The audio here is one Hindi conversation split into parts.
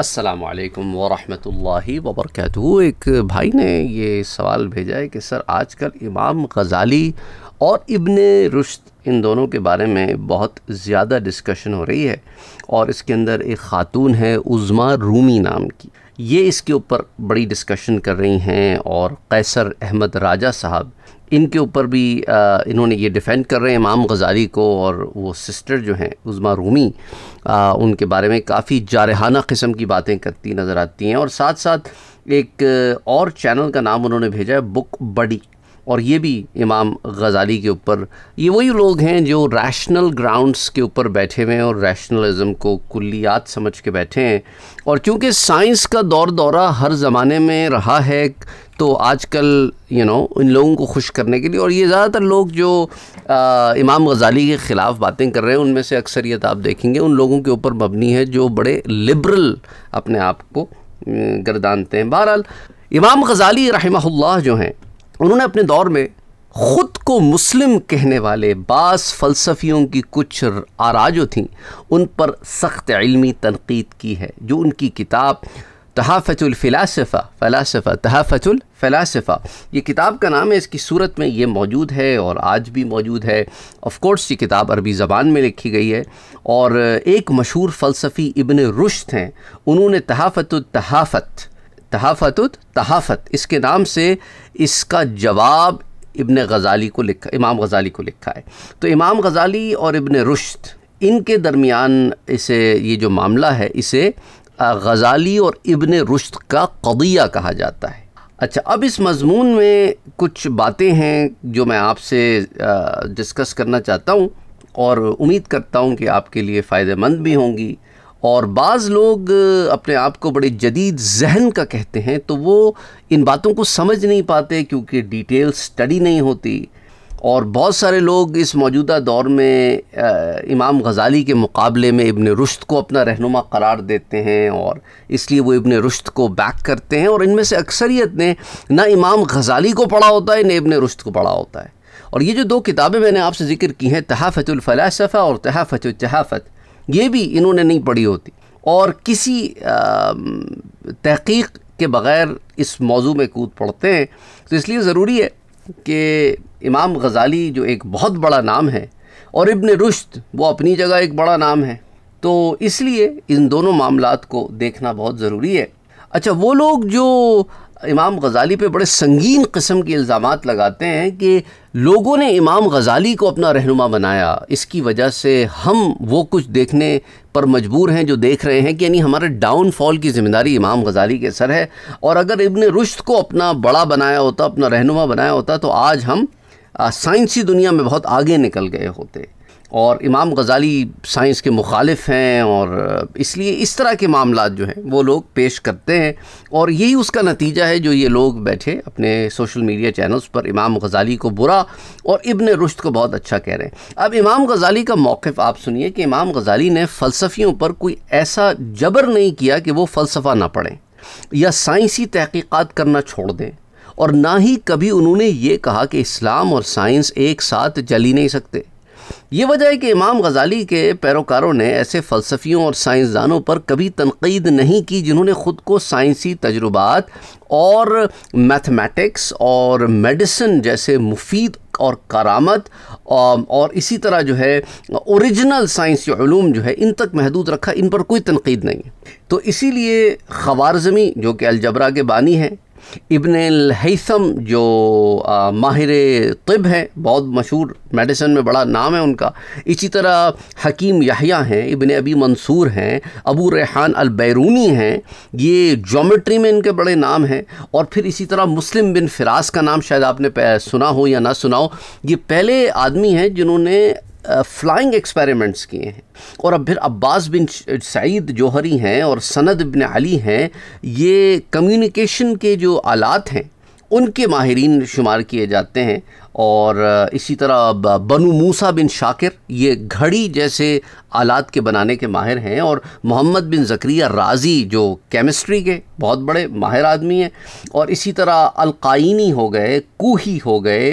असलकम वरहि वबरक एक भाई ने ये सवाल भेजा है कि सर आजकल इमाम गज़ाली और इब्न रुश्त इन दोनों के बारे में बहुत ज़्यादा डिस्कशन हो रही है और इसके अंदर एक ख़ातून है उज़मा रूमी नाम की ये इसके ऊपर बड़ी डिस्कशन कर रही हैं और कैसर अहमद राजा साहब इनके ऊपर भी आ, इन्होंने ये डिफेंड कर रहे हैं इमाम गजाली को और वो सिस्टर जो हैं उज़मा रूमी आ, उनके बारे में काफ़ी जारहाना किस्म की बातें करती नज़र आती हैं और साथ साथ एक और चैनल का नाम उन्होंने भेजा है बुक बड़ी और ये भी इमाम गज़ाली के ऊपर ये वही लोग हैं जो रैशनल ग्राउंड्स के ऊपर बैठे हुए हैं और रैशनलिज्म को कुलियात समझ के बैठे हैं और चूँकि साइंस का दौर दौरा हर ज़माने में रहा है तो आजकल यू you नो know, इन लोगों को खुश करने के लिए और ये ज़्यादातर लोग जो आ, इमाम गज़ाली के ख़िलाफ़ बातें कर रहे हैं उनमें से अक्सरियत आप देखेंगे उन लोगों के ऊपर मबनी है जो बड़े लिबरल अपने आप को गर्दानते हैं बहरहाल इमाम गज़ाली रहमल्ला जो हैं उन्होंने अपने दौर में ख़ुद को मुस्लिम कहने वाले बास फ़लसफ़ियों की कुछ आरा जो थीं उन पर सख्त इलमी तनकीद की है जो उनकी किताब तहाफ़तुलफ़िलासफ़ा फ़लासफ़ा तहाफ़तुलफ़िलासफ़ा ये किताब का नाम है इसकी सूरत में ये मौजूद है और आज भी मौजूद है ऑफ़ कोर्स ये किताब अरबी ज़बान में लिखी गई है और एक मशहूर फ़लसफ़ी इबन रुश्त हैं उन्होंने तहाफ़तुलतहाफ़त तहाफ़त तहाफ़त इसके नाम से इसका जवाब इबन गज़ाली को लिखा इमाम गज़ाली को लिखा है तो इमाम गज़ाली और इबन रुश्त इनके दरमियान इसे ये जो मामला है इसे गज़ाली और इबन रुश्त का कदिया कहा जाता है अच्छा अब इस मज़मून में कुछ बातें हैं जो मैं आपसे डिस्कस करना चाहता हूँ और उम्मीद करता हूँ कि आपके लिए फ़ायदेमंद भी होंगी और बाज़ लोग अपने आप को बड़े जदीद जहन का कहते हैं तो वो इन बातों को समझ नहीं पाते क्योंकि डिटेल स्टडी नहीं होती और बहुत सारे लोग इस मौजूदा दौर में आ, इमाम गज़ाली के मुकाबले में इब्ने रुश्त को अपना रहनुमा करार देते हैं और इसलिए वो इब्ने रुश्त को बैक करते हैं और इनमें से अक्सरियत ने ना इमाम गज़ाली को पढ़ा होता है ना इब्ने रुश्त को पढ़ा होता है और ये जो दो किताबें मैंने आपसे ज़िक्र की हैं फ़लासफ़ा और तहाफ़त ये भी इन्होंने नहीं पढ़ी होती और किसी तहकीक के बग़ैर इस मौजू में कूद पड़ते हैं तो इसलिए ज़रूरी है कि इमाम गज़ाली जो एक बहुत बड़ा नाम है और इब्न रुश्त वो अपनी जगह एक बड़ा नाम है तो इसलिए इन दोनों मामलों को देखना बहुत ज़रूरी है अच्छा वो लोग जो इमाम गज़ाली पे बड़े संगीन कस्म के इल्ज़ाम लगाते हैं कि लोगों ने इमाम गज़ाली को अपना रहनुमा बनाया इसकी वजह से हम वो कुछ देखने पर मजबूर हैं जो देख रहे हैं कि यानी हमारे डाउनफॉल की ज़िम्मेदारी इमाम गज़ाली के सर है और अगर इबन रुश्त को अपना बड़ा बनाया होता अपना रहनुमा बनाया होता तो आज हम साइंसी दुनिया में बहुत आगे निकल गए होते और इमाम गज़ाली साइंस के मुखालिफ हैं और इसलिए इस तरह के मामला जो हैं वो लोग पेश करते हैं और यही उसका नतीजा है जो ये लोग बैठे अपने सोशल मीडिया चैनल्स पर इमाम गज़ाली को बुरा और इब्न रुश्त को बहुत अच्छा कह रहे हैं अब इमाम गज़ाली का मौक़ आप सुनिए कि इमाम गज़ाली ने फ़लसफ़ियों पर कोई ऐसा जबर नहीं किया कि वो फ़लसफ़ा ना पढ़ें या साइंसी तहकीक़ात करना छोड़ दें और ना ही कभी उन्होंने ये कहा कि इस्लाम और साइंस एक साथ जली नहीं सकते ये वजह है कि इमाम गजाली के पैरोकारों ने ऐसे फ़लसफ़ियों और साइंसदानों पर कभी तनकीद नहीं की जिन्होंने ख़ुद को साइंसी तजुर्बात और मैथमेटिक्स और मेडिसिन जैसे मुफीद और करामत और इसी तरह जो है ओरिजिनल साइंसूम जो है इन तक महदूद रखा इन पर कोई तनकीद नहीं है तो इसीलिए खवारजमी जो कि अलजबरा के बानी हैं इबन हैसम जो माहिर तब हैं बहुत मशहूर मेडिसन में बड़ा नाम है उनका इसी तरह हकीम याहिया हैं इबन अबी मंसूर हैं अबू रेहान अलबैरूनी हैं ये जोमेट्री में इनके बड़े नाम हैं और फिर इसी तरह मुस्लिम बिन फ़िरास का नाम शायद आपने सुना हो या ना सुना हो ये पहले आदमी हैं जिन्होंने फ्लाइंग एक्सपेरिमेंट्स किए हैं और अब फिर अब्बास बिन सईद जौहरी हैं और सनद बिन अली हैं ये कम्युनिकेशन के जो आलात हैं उनके माहरीन शुमार किए जाते हैं और इसी तरह बनु मूसा बिन शाकिर ये घड़ी जैसे आलात के बनाने के माहिर हैं और मोहम्मद बिन जक्रिया राज़ी जो केमिस्ट्री के बहुत बड़े माहिर आदमी हैं और इसी तरह अलकाइनी हो गए कोही हो गए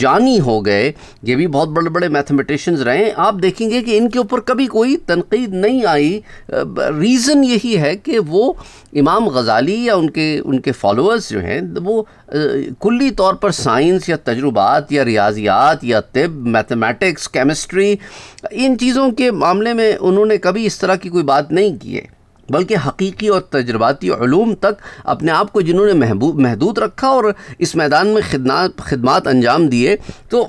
जानी हो गए ये भी बहुत बड़े बड़े मैथमेटिशन्स रहे हैं आप देखेंगे कि इनके ऊपर कभी कोई तनकीद नहीं आई रीज़न यही है कि वो इमाम गज़ाली या उनके उनके फॉलोअर्स जो हैं वो कुल्ली तौर पर साइंस या तजुर्बात या रियाजियात या तिब मैथमेटिक्स केमिस्ट्री इन चीज़ों के मामले में उन्होंने कभी इस तरह की कोई बात नहीं की है बल्कि हकीकी और तजर्बाती तक अपने आप को जिन्होंने महबूब महदूद रखा और इस मैदान में खदमात अंजाम दिए तो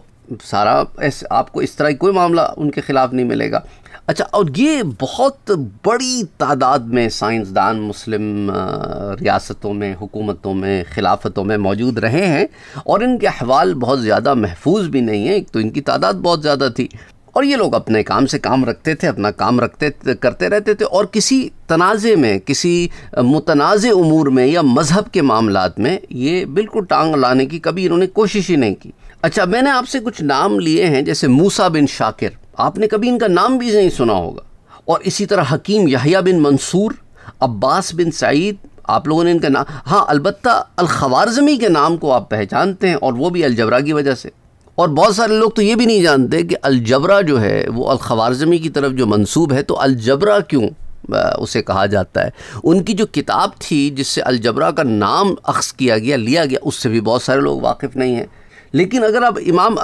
सारा ऐसे आपको इस तरह कोई मामला उनके ख़िलाफ़ नहीं मिलेगा अच्छा और ये बहुत बड़ी तादाद में साइंसदान मुस्लिम रियासतों में हुकूमतों में खिलाफतों में मौजूद रहे हैं और इनके अहवाल बहुत ज़्यादा महफूज भी नहीं हैं एक तो इनकी तादाद बहुत ज़्यादा थी और ये लोग अपने काम से काम रखते थे अपना काम रखते करते रहते थे और किसी तनाज़े में किसी मुतनाज़ उमूर में या मज़हब के मामला में ये बिल्कुल टांग लाने की कभी इन्होंने कोशिश ही नहीं की अच्छा मैंने आपसे कुछ नाम लिए हैं जैसे मूसा बिन शाकिर आपने कभी इनका नाम भी नहीं सुना होगा और इसी तरह हकीम यहिया बिन मंसूर अब्बास बिन सईद आप लोगों ने इनका नाम हाँ अलबत् अलखवारजमी के नाम को आप पहचानते हैं और वो भी अलजबरा की वजह से और बहुत सारे लोग तो ये भी नहीं जानते कि अलजबरा जो है वो अलखवारजमी की तरफ जो मंसूब है तो अलजबरा क्यों उसे कहा जाता है उनकी जो किताब थी जिससे अलजबरा का नाम अक्स किया गया लिया गया उससे भी बहुत सारे लोग वाकिफ़ नहीं हैं लेकिन अगर आप इमाम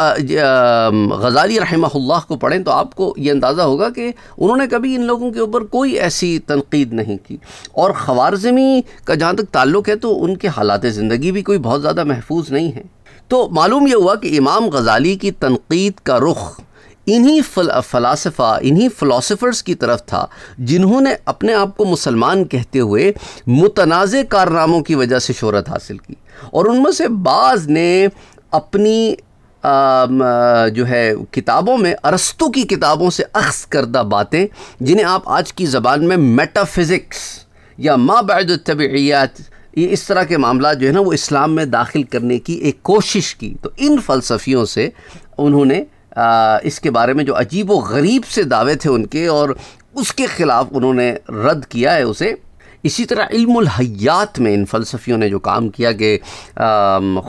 गजाली रहमल्ला को पढ़ें तो आपको ये अंदाज़ा होगा कि उन्होंने कभी इन लोगों के ऊपर कोई ऐसी तनकीद नहीं की और खवारजमी का जहाँ तक ताल्लुक़ है तो उनके हालात ज़िंदगी भी कोई बहुत ज़्यादा महफूज नहीं है तो मालूम यह हुआ कि इमाम गजाली की तनकीद का रुख इन्हीं फ़लासफ़ा इन्हीं फ़िलासफ़र्स की तरफ था जिन्होंने अपने आप को मुसलमान कहते हुए मुतनाज़ कारनामों की वजह से शहरत हासिल की और उनमें से बाज़ ने अपनी जो है किताबों में अरस्तु की किताबों से अक्स करदा बातें जिन्हें आप आज की ज़बान में मेटाफिज़िक्स या माँ तबियात ये इस तरह के मामला जो है ना वो इस्लाम में दाखिल करने की एक कोशिश की तो इन फ़लसफियों से उन्होंने आ, इसके बारे में जो अजीब व गरीब से दावे थे उनके और उसके ख़िलाफ़ उन्होंने रद्द किया है उसे इसी तरह इल्मयात में इन फ़लसफ़ियों ने जो काम किया कि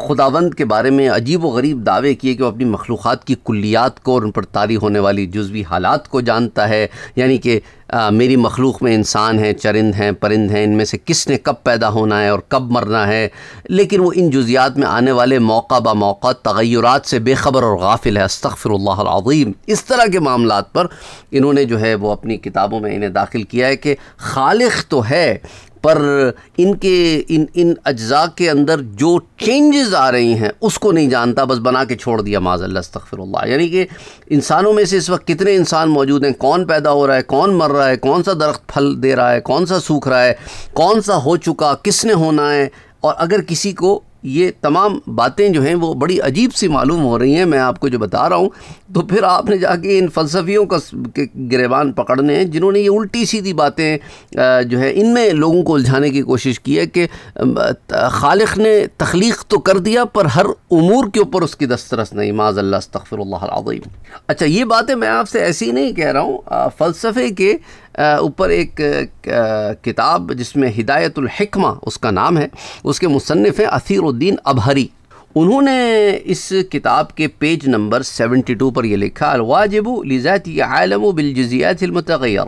खुदावंद के बारे में अजीब व गरीब दावे किए कि वह अपनी मखलूक़ात की कुलियात को और उन पर तारी होने वाली जज्वी हालात को जानता है यानी कि आ, मेरी मखलूक में इंसान हैं चरिंद हैं परिंद हैं इनमें से किसने कब पैदा होना है और कब मरना है लेकिन वो इन जुजियात में आने वाले मौका ब मौका तगैरत से बेखबर और गाफिल है अस्तफ़िरल्लाम इस तरह के मामला पर इन्होंने जो है वो अपनी किताबों में इन्हें दाखिल किया है कि खालिख तो है पर इनके इन इन अज्जा के अंदर जो चेंजेस आ रही हैं उसको नहीं जानता बस बना के छोड़ दिया माजल्ला तखफ़िरल्ला यानी कि इंसानों में से इस वक्त कितने इंसान मौजूद हैं कौन पैदा हो रहा है कौन मर रहा है कौन सा दरख्त फल दे रहा है कौन सा सूख रहा है कौन सा हो चुका किसने होना है और अगर किसी को ये तमाम बातें जो हैं वो बड़ी अजीब सी मालूम हो रही हैं मैं आपको जो बता रहा हूँ तो फिर आपने जाके इन फलसफियों का गिरेबान पकड़ने हैं जिन्होंने ये उल्टी सीधी बातें जो है इनमें लोगों को उलझाने की कोशिश की है कि खालिक ने तख्लीक तो कर दिया पर हर उमूर के ऊपर उसकी दस्तरस नहीं माजल्ला तखफ़रम अच्छा ये बातें मैं आपसे ऐसी नहीं कह रहा हूँ फ़लसफ़े के ऊपर एक किताब जिसमें हिदायतुल उसका नाम है उसके मुसनफ़ हैं असीरुद्दीन अबहरी उन्होंने इस किताब के पेज नंबर 72 पर यह लिखा अलवाजब लिजात आलम बिलजियातमतरा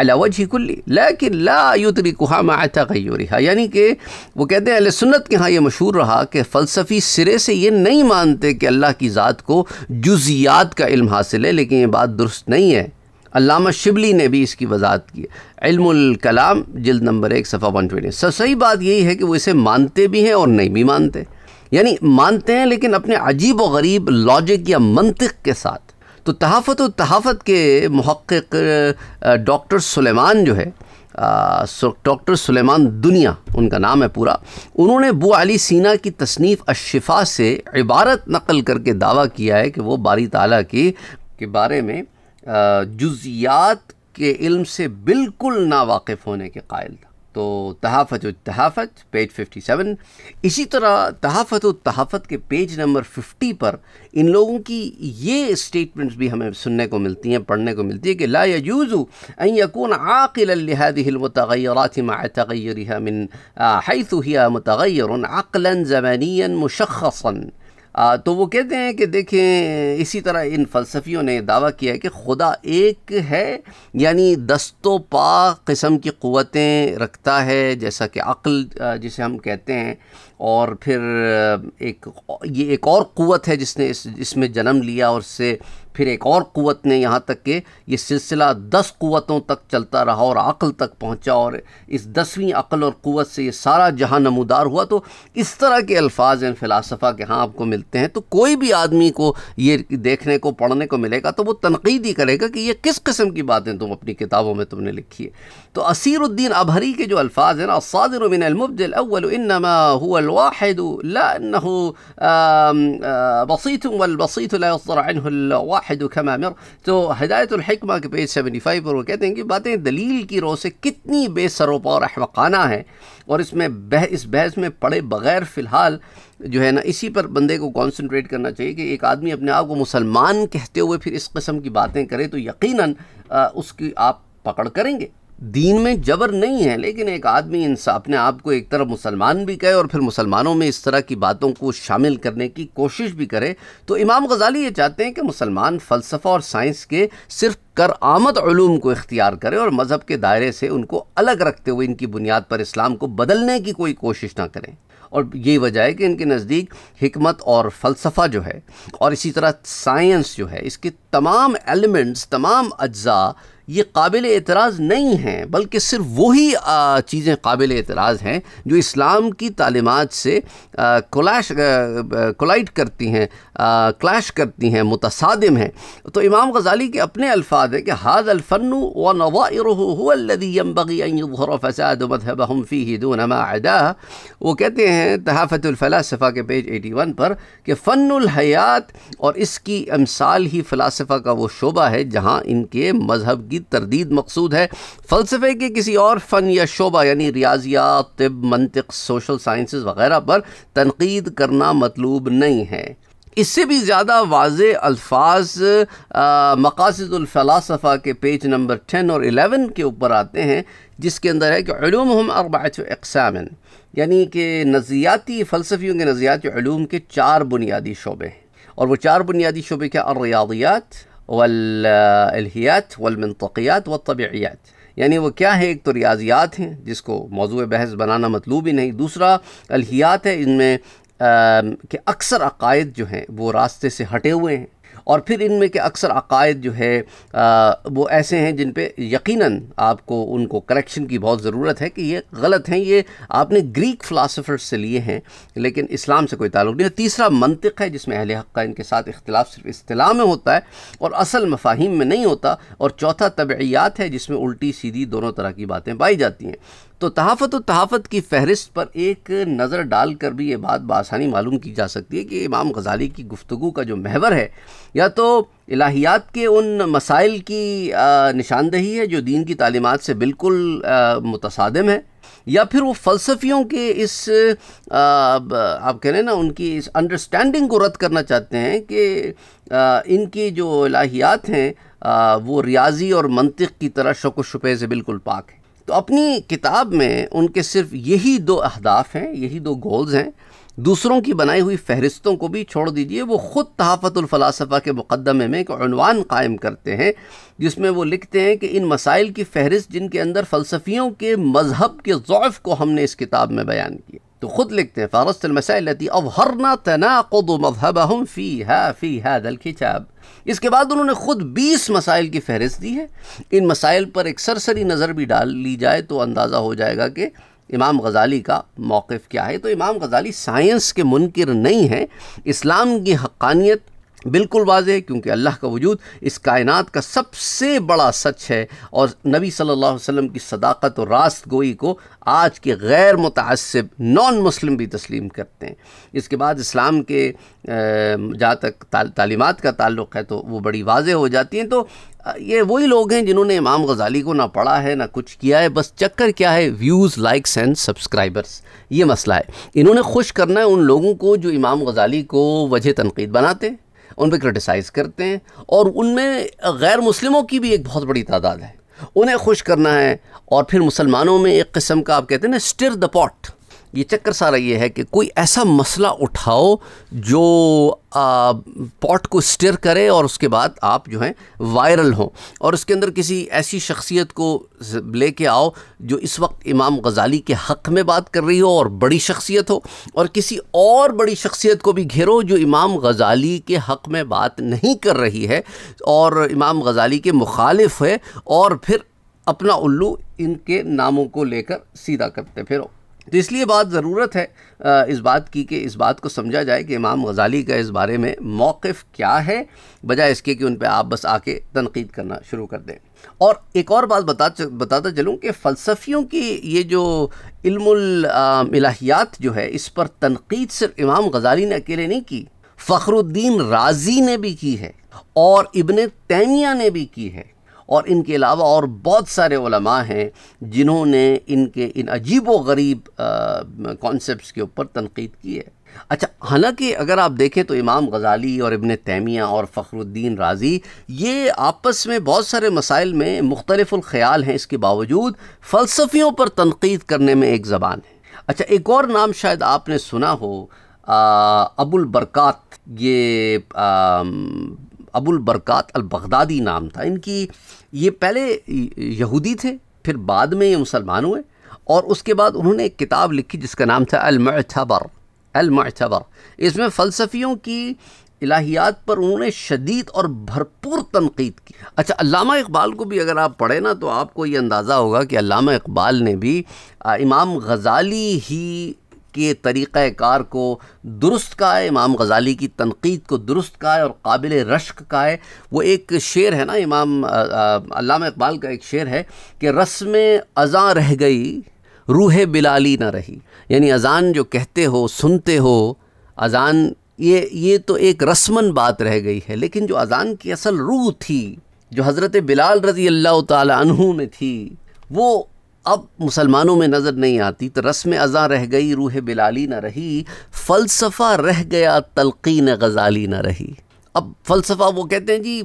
अलावज कुल्ली लेकिन लातरिकहा मतरहा यानी कि वो कहते हैं सुन्नत के यहाँ ये मशहूर रहा कि फ़लसफ़ी सिरे से ये नहीं मानते कि अल्लाह की ज़ात को जुजियात का इल्म हासिल है लेकिन ये बात दुरुस्त नहीं है अलामा शिबली ने भी इसकी वजाहत की इल्मकलाम जल्द जिल्द नंबर एक सफ़ा वन ट्वेंटी सब सही बात यही है कि वो इसे मानते भी हैं और नहीं भी मानते यानी मानते हैं लेकिन अपने अजीब व गरीब लॉजिक या मंतिक के साथ तो तहाफ़त व तहाफ़त के महक् डॉक्टर सुलेमान जो है डॉक्टर सुलेमान दुनिया उनका नाम है पूरा उन्होंने बू अली सीना की तसनीफ़ अशफा से इबारत नकल करके दावा किया है कि वो बारी ताली की के बारे में जुजियात के इल्म से बिल्कुल नावाकिफ़ होने के कायल था तो तहाफ़त तहाफ़त पेज 57 इसी तरह तहाफ़त तहाफ़त के पेज नंबर 50 पर इन लोगों की ये स्टेटमेंट्स भी हमें सुनने को मिलती हैं पढ़ने को मिलती है कि ला यजूज़ अन यकून आकिलहादिलमतरत मतगैर मिन हिया मतगैर अक़ला ज़मानियन मुशख़सन आ, तो वो कहते हैं कि देखें इसी तरह इन फ़लसफियों ने दावा किया है कि खुदा एक है यानी दस्तो पा किस्म की क़वतें रखता है जैसा कि अक्ल जिसे हम कहते हैं और फिर एक ये एक और क़वत है जिसने इस इसमें जन्म लिया और इससे फिर एक और क़वत ने यहाँ तक के ये सिलसिला दस क़वतों तक चलता रहा और अक़ल तक पहुँचा और इस दसवीं अक़ल और क़वत से ये सारा जहाँ नमोदार हुआ तो इस तरह के अल्फाज इन फ़िलासफ़ा के यहाँ आपको मिलते हैं तो कोई भी आदमी को ये देखने को पढ़ने को मिलेगा तो वो तनकीद ही करेगा कि यह किस किस्म की बातें तुम अपनी किताबों में तुमने लिखी है तो असीरुद्दीन अभरी के जो अल्फाज हैं ना सादिरमिनमबलवाहिद बसीत वलबसीत वाहिद तो हदायतुल हिकमा के पेज सेवेंटी फ़ाइव पर वो कहते हैं कि बातें दलील की रो से कितनी बेसरोपा और अहमकाना है और इसमें बह इस बहस में पड़े बगैर फ़िलहाल जो है ना इसी पर बंदे को कॉन्सनट्रेट करना चाहिए कि एक आदमी अपने आप को मुसलमान कहते हुए फिर इस कस्म की बातें करे तो यकीनन उसकी आप पकड़ करेंगे दीन में जबर नहीं है लेकिन एक आदमी इन अपने आप को एक तरफ मुसलमान भी कहे और फिर मुसलमानों में इस तरह की बातों को शामिल करने की कोशिश भी करे तो इमाम गजाली ये चाहते हैं कि मुसलमान फ़लसफ़ा और साइंस के सिर्फ कर आमद ूम को इख्तियार करें और मज़हब के दायरे से उनको अलग रखते हुए इनकी बुनियाद पर इस्लाम को बदलने की कोई कोशिश ना करें और यही वजह है कि इनके नज़दीक हमत और फ़लसफ़ा जो है और इसी तरह साइंस जो है इसके तमाम एलिमेंट्स तमाम अज्जा ये काबिल एतराज़ नहीं हैं बल्कि सिर्फ वही चीज़ें काबिल एतराज़ हैं जो इस्लाम की तालीमत से कोलाश कोलाइट करती हैं क्लैश करती हैं मुतसादम हैं तो इमाम गजाली के अपने अल्फाज हैं कि हाज अलफ़न व वो कहते हैं तहाफ़तुलफलासफ़ा के पेज एटी वन पर कि फ़नहयात और इसकी अमसाल ही फ़लासफ़ा का वो शोबा है जहाँ इनके मज़हब की की तरदीद मकसूद है फ़लसफ़े के किसी और फ़न या शोबा यानी रियाजियात तिब मनतक सोशल साइंस वगैरह पर तनकीद करना मतलूब नहीं है इससे भी ज़्यादा वाज अल्फाज मकासदफ़लासफ़ा के पेज नंबर टेन और एलेवन के ऊपर आते हैं जिसके अंदर है कि ूम हम अरबात अकसाम यानी कि नज़रियाती फ़लसफ़ियों के नज़रियाती के चार बुनियादी शोबे हैं और वो चार बुनियादी शोबे क्या अर्यादियात वालहियात वलमनतियात व तबियात यानी वो क्या है एक तो रियाजियात हैं जिसको मौजू बहस बनाना मतलूब ही नहीं दूसरा अलहियात है इनमें कि अक्सर अकायद जो हैं वो रास्ते से हटे हुए हैं और फिर इनमें के अक्सर अकायद जो है आ, वो ऐसे हैं जिन पर यकीन आपको उनको करेक्शन की बहुत ज़रूरत है कि ये गलत हैं ये आपने ग्रीक फ़िलासफ़र से लिए हैं लेकिन इस्लाम से कोई ताल्लुक नहीं है तीसरा मनतिक है जिसमें अहल हक़ का इनके साथ इख्तलाफ सिर्फ असलाह में होता है और असल मफाहिम में नहीं होता और चौथा तबियात है जिसमें उल्टी सीधी दोनों तरह की बातें पाई जाती हैं तो तहाफ़त व तहाफ़त की फहरिस्त पर एक नज़र डाल कर भी ये बात बासानी मालूम की जा सकती है कि इमाम गजाली की गुफ्तु का जो महवर है या तो इलाहियात के उन मसाइल की निशानदही है जो दीन की तालीमत से बिल्कुल मुतसादम है या फिर वो फ़लसफ़ियों के इस आ, आप कह रहे हैं ना उनकी इस अंडरस्टैंडिंग को रद्द करना चाहते हैं कि आ, इनकी जो इलाहियात हैं आ, वो रियाजी और मंतिक की तरह शक शुपे से बिल्कुल पाक है तो अपनी किताब में उनके सिर्फ यही दो अहदाफ हैं यही दो गोल्स हैं दूसरों की बनाई हुई फहरिस्तों को भी छोड़ दीजिए वो ख़ुद तहाफ़तुलफ़लासफ़ा के मुक़दमे में एक अनवान कायम करते हैं जिसमें वो लिखते हैं कि इन मसाइल की फहरिस्त जिनके अंदर फ़लसफ़ियों के मज़हब के ज़ौफ़ को हमने इस किताब में बयान किया तो खुद लिखते हैं फारस्त मसाइल अवहरना तनाक़द मजहबहम फ़ी हा फ़ी हाद अलखिताब इसके बाद उन्होंने ख़ुद बीस मसाइल की फहरिस्त दी है इन मसाइल पर एक सरसरी नज़र भी डाल ली जाए तो अंदाज़ा हो जाएगा कि इमाम गज़ाली का मौक़ क्या है तो इमाम गज़ाली साइंस के मुनकर नहीं हैं इस्लाम की हक़ानियत बिल्कुल वाज क्योंकि अल्लाह का वजूद इस कायनात का सबसे बड़ा सच है और नबी सल्लल्लाहु अलैहि वसल्लम की सदाकत और रास्त गोई को आज के गैर मुतसब नॉन मुस्लिम भी तस्लीम करते हैं इसके बाद इस्लाम के जहाँ तक तालीमत का ताल्लुक़ है तो वो बड़ी वाज हो जाती हैं तो ये वही लोग हैं जिन्होंने इमाम गज़ाली को ना पढ़ा है ना कुछ किया है बस चक्कर क्या है व्यूज़ लाइक्स एंड सब्सक्राइबर्स ये मसला है इन्होंने खुश करना है उन लोगों को जो इमाम गज़ाली को वजह तनकीद बनाते हैं उन पर क्रिटिसाइज़ करते हैं और उनमें गैर मुस्लिमों की भी एक बहुत बड़ी तादाद है उन्हें खुश करना है और फिर मुसलमानों में एक किस्म का आप कहते हैं ना स्टिर द पॉट ये चक्कर सारा ये है कि कोई ऐसा मसला उठाओ जो पॉट को स्टिर करे और उसके बाद आप जो हैं वायरल हों और उसके अंदर किसी ऐसी शख्सियत को लेके आओ जो इस वक्त इमाम गज़ाली के हक़ में बात कर रही हो और बड़ी शख्सियत हो और किसी और बड़ी शख्सियत को भी घेरो जो इमाम गज़ाली के हक़ में बात नहीं कर रही है और इमाम गज़ाली के मुखालिफ है और फिर अपना उल्लू इनके नामों को लेकर सीधा करते फिरो तो इसलिए बात ज़रूरत है इस बात की कि इस बात को समझा जाए कि इमाम गज़ाली का इस बारे में मौक़ क्या है बजाय इसके कि उन पर आप बस आके तनकीद करना शुरू कर दें और एक और बात बता बताता चलूँ कि फ़लसफ़ियों की ये जो इल्मियात जो है इस पर तनकीद सिर्फ इमाम गज़ाली ने अकेले नहीं की फ़खरुद्दीन राजी ने भी की है और इबन तैमिया ने भी की है और इनके अलावा और बहुत सारे हैं जिन्होंने इनके इन अजीब व गरीब कॉन्सेप्ट के ऊपर तनकीद की है अच्छा हालांकि अगर आप देखें तो इमाम गज़ाली और इबन तैमिया और फ़खरुद्दीन राज़ी ये आपस में बहुत सारे मसाइल में ख़्याल हैं इसके बावजूद फ़लसफ़ियों पर तनकीद करने में एक ज़बान है अच्छा एक और नाम शायद आपने सुना हो अबुलबरक़ात ये अबुल बरक़ात अल बगदादी नाम था इनकी ये पहले यहूदी थे फिर बाद में ये मुसलमान हुए और उसके बाद उन्होंने एक किताब लिखी जिसका नाम था अलमबर अलमबर इसमें फ़लसफ़ियों की इलाहियात पर उन्होंने शदीद और भरपूर तनकीद की अच्छा अलामा इकबाल को भी अगर आप पढ़ें ना तो आपको ये अंदाज़ा होगा कि अलामा इकबाल ने भी इमाम गज़ाली ही के तरीक़ार को दुरुस्त का है इमाम गज़ाली की तनकीद को दुरुस्त का है और काबिल रश्क का है वो एक शेर है ना इमाम अल्लाम इकबाल का एक शेर है कि रस्म अज़ा रह गई रूह बिलाली ना रही यानी अज़ान जो कहते हो सुनते हो अज़ान ये ये तो एक रस्मन बात रह गई है लेकिन जो अज़ान की असल रूह थी जो हज़रत बिलाल रज़ी अल्लाह तु में थी वो अब मुसलमानों में नज़र नहीं आती तो रस्म अज़ा रह गई रूह बिलाली ना रही फ़लसफ़ा रह गया तलकीन गज़ाली ना रही अब फ़लसफ़ा वो कहते हैं जी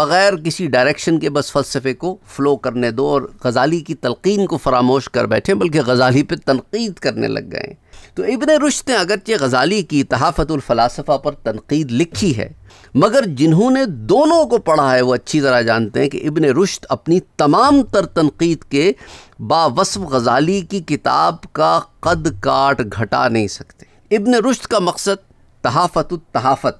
बग़ैर किसी डायरेक्शन के बस फ़लसफ़े को फ़्लो करने दो और गज़ाली की तलकीन को फरामोश कर बैठे बल्कि गज़ाली पर तनकीद करने लग गए तो इबन रुश्त ने अगरचे गज़ाली की तहाफ़तुलफ़लासफ़ा पर तनकीद लिखी है मगर जिन्होंने दोनों को पढ़ा है वो अच्छी तरह जानते हैं कि इबन रुश्त अपनी तमाम तर तनकीद के बावसफ़ गज़ाली की किताब का कद काट घटा नहीं सकते इबन रुश्त का मकसद तहाफ़त तहाफ़त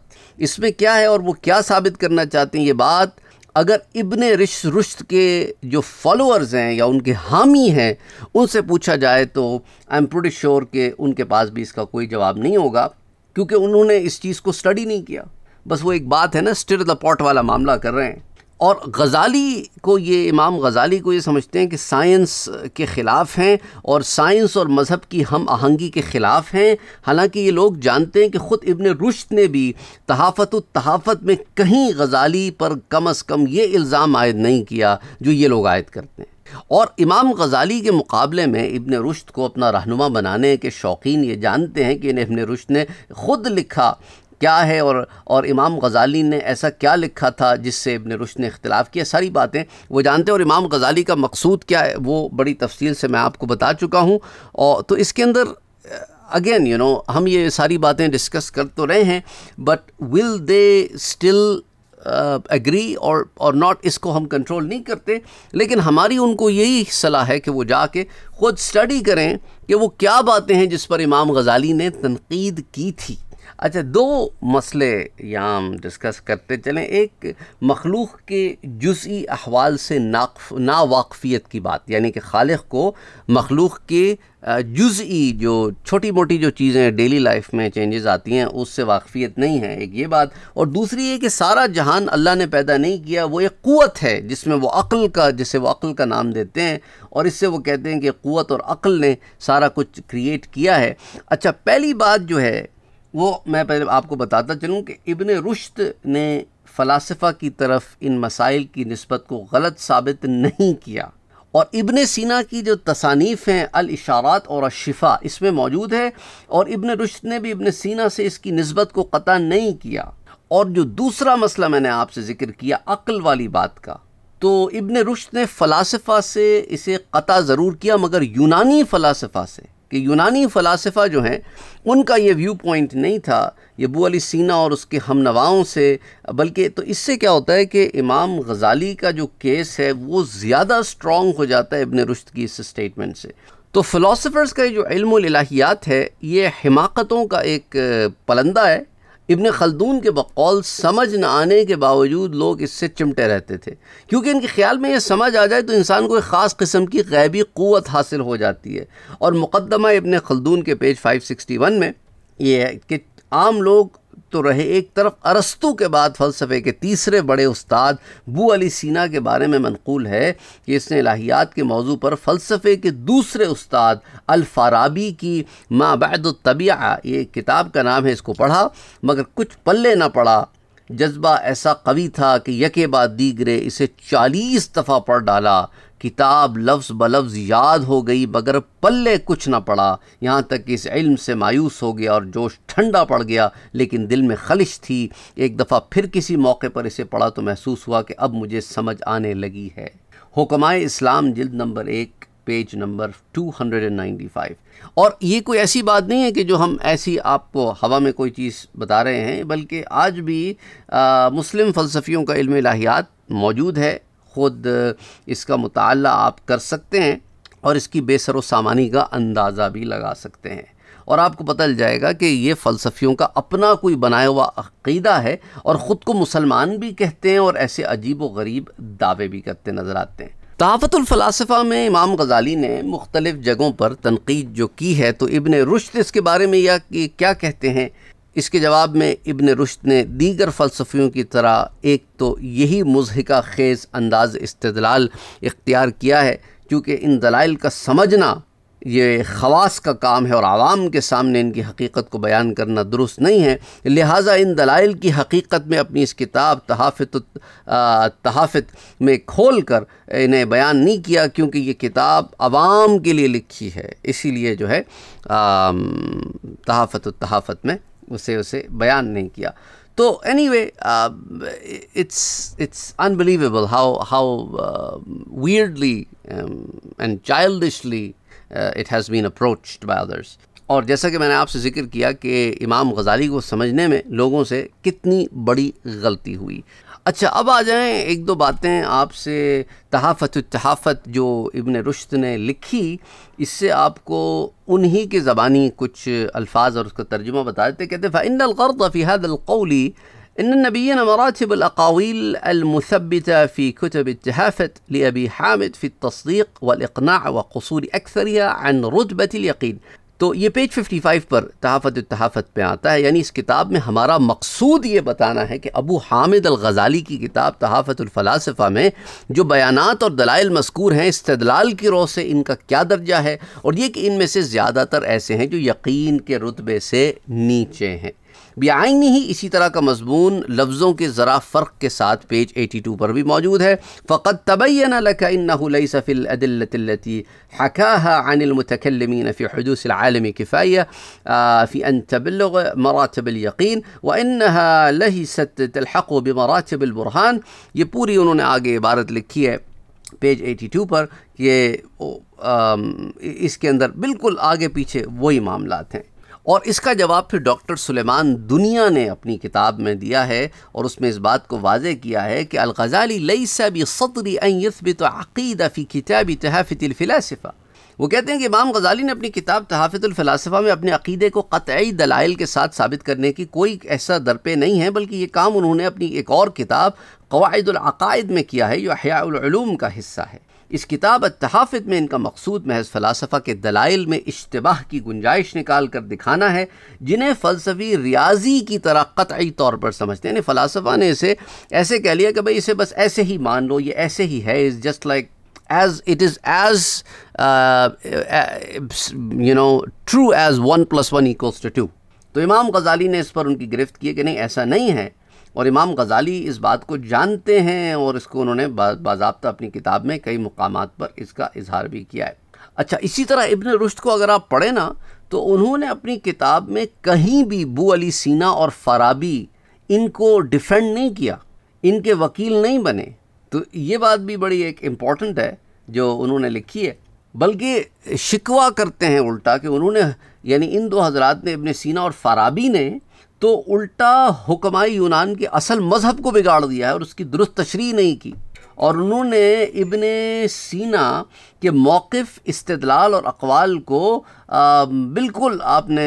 इसमें क्या है और वो क्या साबित करना चाहते हैं ये बात अगर इबन रिश रुश्त के जो फॉलोअर्स हैं या उनके हामी हैं उनसे पूछा जाए तो आई एम प्रोटी श्योर के उनके पास भी इसका कोई जवाब नहीं होगा क्योंकि उन्होंने इस चीज़ को स्टडी नहीं किया बस वो एक बात है ना स्टिर द पॉट वाला मामला कर रहे हैं और गज़ाली को ये इमाम गज़ाली को ये समझते हैं कि साइंस के ख़िलाफ़ हैं और साइंस और मज़हब की हम आहंगी के ख़िलाफ़ हैं हालांकि ये लोग जानते हैं कि ख़ुद इबन रुश्त ने भी तहाफ़त तहाफ़त में कहीं गज़ाली पर कम अज़ कम ये इल्ज़ाम आयद नहीं किया जो ये लोग आयद करते हैं और इमाम गज़ाली के मुकाबले में इबन रुश्त को अपना रहनुमा बनाने के शौकीन ये जानते हैं कि इबन रुश्त ने ख़ुद लिखा क्या है और और इमाम गज़ाली ने ऐसा क्या लिखा था जिससे इबन रुश ने इख्तलाफ किया सारी बातें वो जानते हैं और इमाम गज़ाली का मकसूद क्या है वो बड़ी तफसील से मैं आपको बता चुका हूँ और तो इसके अंदर अगेन यू नो हम ये सारी बातें डिस्कस कर तो रहे हैं but will they still agree or or not इसको हम कंट्रोल नहीं करते लेकिन हमारी उनको यही सलाह है कि वो जाके ख़ुद स्टडी करें कि वो क्या बातें हैं जिस पर इमाम गज़ाली ने तनकीद की थी अच्छा दो मसले यहाँ हम डिस्कस करते चलें एक मखलूक के जुसी अहवाल से नाकफ नावाकफियत की बात यानी कि खालिक को मखलूक के जुज़ी जो छोटी मोटी जो चीज़ें डेली लाइफ में चेंजेस आती हैं उससे वाकफियत नहीं है एक ये बात और दूसरी ये कि सारा जहान अल्लाह ने पैदा नहीं किया वो एक क़वत है जिसमें वो अक्ल का जिसे वो अक्ल का नाम देते हैं और इससे वो कहते हैं कि क़वत और अक्ल ने सारा कुछ क्रिएट किया है अच्छा पहली बात जो है वो मैं पहले आपको बताता चलूँ कि इबन रुश्त ने फ़लासफ़ा की तरफ इन मसाइल की नस्बत को गलत साबित नहीं किया और इबन सीना की जो तसानीफ़ हैं अलशारात और अशिफ़ा इसमें मौजूद है और इबन रुश्त ने भी इबन सीना से इसकी नस्बत को क़ता नहीं किया और जो दूसरा मसला मैंने आपसे ज़िक्र किया अक्ल वाली बात का तो इबन रुश्त ने फ़लासफ़ा से इसे क़ता ज़रूर किया मगर यूनानी फ़लासफ़ा से कि यूनानी फ़लासफ़ा जो हैं उनका ये व्यू पॉइंट नहीं था यबू अली सीना और उसके हम नवाओं से बल्कि तो इससे क्या होता है कि इमाम गज़ाली का जो केस है वो ज़्यादा स्ट्रॉन्ग हो जाता है इबन रुश्त की इस स्टेटमेंट से तो फ़िलासफ़र्स का जो इल्म है ये हिमाकतों का एक पलंदा है इबन खलदून के बकौल समझ न आने के बावजूद लोग इससे चिमटे रहते थे क्योंकि इनके ख्याल में ये समझ आ जाए तो इंसान को एक ख़ास किस्म की गैबी क़वत हासिल हो जाती है और मुकदमा इबन खलदून के पेज 561 में ये है कि आम लोग तो रहे एक तरफ अरस्तु के बाद फ़लसफ़े के तीसरे बड़े उस्ताद बू अली सीना के बारे में मनकूल है कि इसने लाहियात के मौजू पर फ़लसफ़े के दूसरे उस्ताद अलफाराबी की माबैद तबिया ये किताब का नाम है इसको पढ़ा मगर कुछ पल्ले ना पढ़ा जज्बा ऐसा कवि था कि यके बाद दीगरे इसे चालीस दफ़ा पढ़ डाला किताब लफ्ज़ बलफ्ज़ याद हो गई मगर पल्ले कुछ ना पड़ा यहाँ तक कि इस इल्म से मायूस हो गया और जोश ठंडा पड़ गया लेकिन दिल में खलिश थी एक दफ़ा फिर किसी मौके पर इसे पढ़ा तो महसूस हुआ कि अब मुझे समझ आने लगी है हुकमाए इस्लाम जिल्द नंबर एक पेज नंबर 295 और ये कोई ऐसी बात नहीं है कि जो हम ऐसी आपको हवा में कोई चीज़ बता रहे हैं बल्कि आज भी आ, मुस्लिम फ़लसफ़ियों का इल्म इलाहियात मौजूद है ख़ुद इसका मुताल आप कर सकते हैं और इसकी बेसर सामानी का अंदाज़ा भी लगा सकते हैं और आपको पता चल जाएगा कि ये फ़लसफ़ियों का अपना कोई बनाया हुआ अकीदा है और ख़ुद को मुसलमान भी कहते हैं और ऐसे अजीब व गरीब दावे भी करते नज़र आते हैं तहाफ़तफ़लासफ़ा में इमाम गज़ाली ने मुख्तलिफ़ जगहों पर तनकीद जो की है तो इबन रुश्त इसके बारे में या कि क्या कहते हैं इसके जवाब में इबन रुश्त ने दीगर फ़लसफियों की तरह एक तो यही मज़हका खेज अंदाज इस्तलाल इख्तियार किया है क्योंकि इन दलाइल का समझना ये खवास का काम है और आवाम के सामने इनकी हकीकत को बयान करना दुरुस्त नहीं है लिहाजा इन दलाइल की हकीकत में अपनी इस किताब तहाफ़त तहाफ़त में खोल कर इन्हें बयान नहीं किया क्योंकि ये किताब आवाम के लिए लिखी है इसीलिए जो है तहाफ़त तहाफ़त में उसे उसे बयान नहीं किया तो anyway it's it's unbelievable how how weirdly and childishly it has been approached by others और जैसा कि मैंने आपसे जिक्र किया कि इमाम गज़ाली को समझने में लोगों से कितनी बड़ी गलती हुई باتیں آپ سے تحافت التحافت جو ابن رشد نے لکھی اس سے آپ کو انہی کے زبانی کچھ الفاظ اور اس کا ترجمہ بتا तर्जुमा کہتے ہیں فَإِنَّ الْغَرْضَ فِي هَذَا الْقَوْلِ إن النَّبِيِّنَ مراتب الأقاويل المثبتة في كتب التَّحَافَتْ لأبي حامد في التصديق والإقناع وقصور أكثرها عن رتبة اليقين तो ये पेज 55 पर तहाफ़त तहाफ़त पे आता है यानी इस किताब में हमारा मकसूद ये बताना है कि अबू हामिद अल गज़ाली की किताब तहाफत अलफलासफ़ा में जो बयानात और दलाइल मस्कूर हैं इस्तलाल की रो से इनका क्या दर्जा है और ये कि इनमें से ज़्यादातर ऐसे हैं जो यकीन के रुतबे से नीचे हैं बेआनी ही इसी तरह का मजमून लफ्ज़ों के ज़रा फ़र्क के साथ पेज एटी टू पर भी मौजूद है फ़कत तबैन लकई सफ़िलती हका अनिलमतकलमिन फ़िदूसम किफ़ाया फ़ी अन तबलग मरातबलयकीन व इन सतलहक़ बमरातबुरहान ये पूरी उन्होंने आगे इबारत लिखी है पेज एटी टू पर ये इसके अंदर बिल्कुल आगे पीछे वही मामला हैं और इसका जवाब फिर डॉक्टर सुलेमान दुनिया ने अपनी किताब में दिया है और उसमें इस बात को वाज किया है कि अलगज़ाली लई सभी सदरी यथबित अक़ीद फ़ी वो कहते हैं कि इमाम गजाली ने अपनी किताब तहाफ़िलफ़िलासफ़ा में अपने अक़ीदे को कतई दलाइल के साथ साबित करने की कोई ऐसा दरपे नहीं है बल्कि ये काम उन्होंने अपनी एक और किताब अक़ायद में किया है जो हयालूम का हिस्सा है इस किताब तहाफ़त में इनका मकसूद महज फ़लासफ़ा के दलाइल में इश्तबाह की गुंजाइश निकाल कर दिखाना है जिन्हें फ़लसफ़ी रियाजी की तरह कतई तौर पर समझते हैं यानी फ़लासफ़ा ने इसे ऐसे कह लिया कि भाई इसे बस ऐसे ही मान लो ये ऐसे ही है is just like as it is as you know true as one plus one equals to two तो इमाम गजाली ने इस पर उनकी गिरफ्त की है कि नहीं ऐसा नहीं है और इमाम गज़ाली इस बात को जानते हैं और इसको उन्होंने बाबा अपनी किताब में कई मकाम पर इसका इजहार भी किया है अच्छा इसी तरह इबन रुश्त को अगर आप पढ़ें ना तो उन्होंने अपनी किताब में कहीं भी बू अली सीना और फराबी इनको डिफेंड नहीं किया इनके वकील नहीं बने तो ये बात भी बड़ी एक इम्पॉर्टेंट है जो उन्होंने लिखी है बल्कि शिकवा करते हैं उल्टा कि उन्होंने यानी इन दो हज़रा ने इबन सीना और फराबी ने तो उल्टा हुक्माई यूनान के असल मज़हब को बिगाड़ दिया है और उसकी दुरुस्त तशरी नहीं की और उन्होंने इबन सीना के मौक़ इस्तलाल और अकवाल को आ, बिल्कुल आपने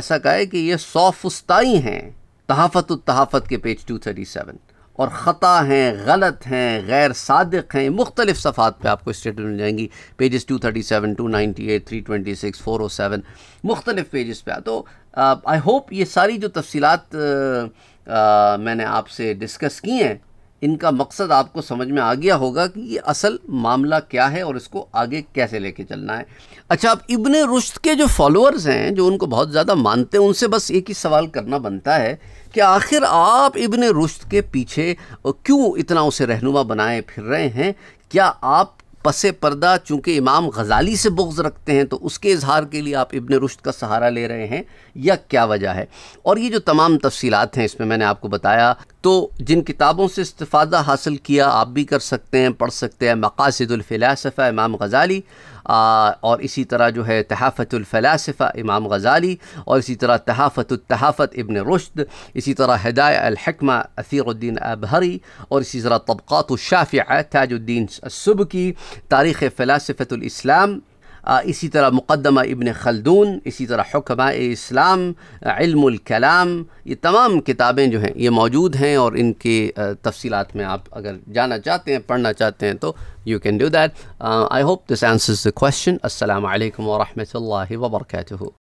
ऐसा कहा है कि ये सौफुस्ताई हैं तहाफ़त तहाफ़त के पेज टू थर्टी सेवन और ख़ता हैं गलत हैं गैर सादक हैं मुख्तलिफ सफ़ात पर आपको स्टेटमेंट मिल जाएंगी pages two thirty seven two ninety eight three twenty six four o seven मुख्तलिफ पेजेस पे तो आई uh, होप ये सारी जो तफसीलात uh, uh, मैंने आपसे डिस्कस की हैं इनका मकसद आपको समझ में आ गया होगा कि ये असल मामला क्या है और इसको आगे कैसे लेके चलना है अच्छा अब इब्ने रुश्त के जो फॉलोअर्स हैं जो उनको बहुत ज़्यादा मानते हैं उनसे बस एक ही सवाल करना बनता है कि आखिर आप इब्ने रुश्त के पीछे क्यों इतना उसे रहनुमा बनाए फिर रहे हैं क्या आप पस पर्दा चूँकि इमाम गज़ाली से बुग्ज़ रखते हैं तो उसके इजहार के लिए आप इबन रुश्त का सहारा ले रहे हैं या क्या वजह है और ये जो तमाम तफसीलात हैं इसमें मैंने आपको बताया तो जिन किताबों से इस्तादा हासिल किया आप भी कर सकते हैं पढ़ सकते हैं मकासदलफ़िलासफ़ा इमाम गज़ाली آه، اور اسی طرح جو ہے تحافت الفلاسفہ امام غزالی اور اسی طرح تحافت التحافت ابن رشد اسی طرح ہدایہ الحکمہ اثیر الدین ابھری اور اسی طرح طبقات الشافعہ تاج الدین السبکی تاریخ فلاسفت الاسلام Uh, इसी तरह मुकदमा इबन खलदून इसी तरह हकमा इस्लाम इल्मुलकलाम ये तमाम किताबें जो हैं ये मौजूद हैं और इनके uh, तफसीत में आप अगर जाना चाहते हैं पढ़ना चाहते हैं तो you can do that I hope this answers the question असल वरहमल वर्का